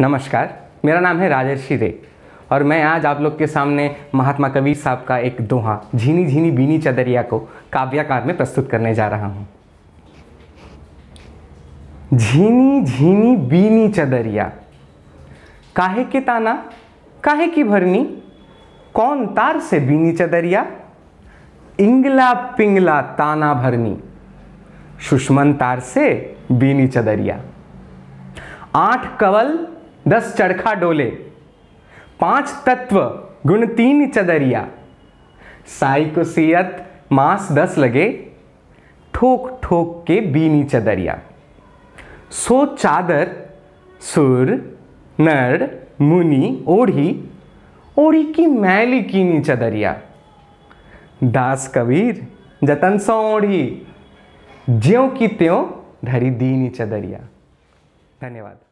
नमस्कार मेरा नाम है राजर्षि रे और मैं आज आप लोग के सामने महात्मा कबीर साहब का एक दोहा झीनी झीनी बीनी चदरिया को काव्याकार में प्रस्तुत करने जा रहा हूँ झीनी झीनी बीनी चदरिया काहे के ताना काहे की भरनी कौन तार से बीनी चदरिया इंगला पिंगला ताना भरनी सुषमन तार से बीनी चदरिया आठ कवल दस चरखा डोले पांच तत्व गुण तीन चदरिया साई को सियत मास दस लगे ठोक ठोक के बीनी चदरिया सो चादर सुर नर मुनि ओढ़ी ओढ़ी की मैली कीनी चदरिया दास कबीर जतन सौ ओढ़ी ज्यों की त्यों धरी दीनी चदरिया धन्यवाद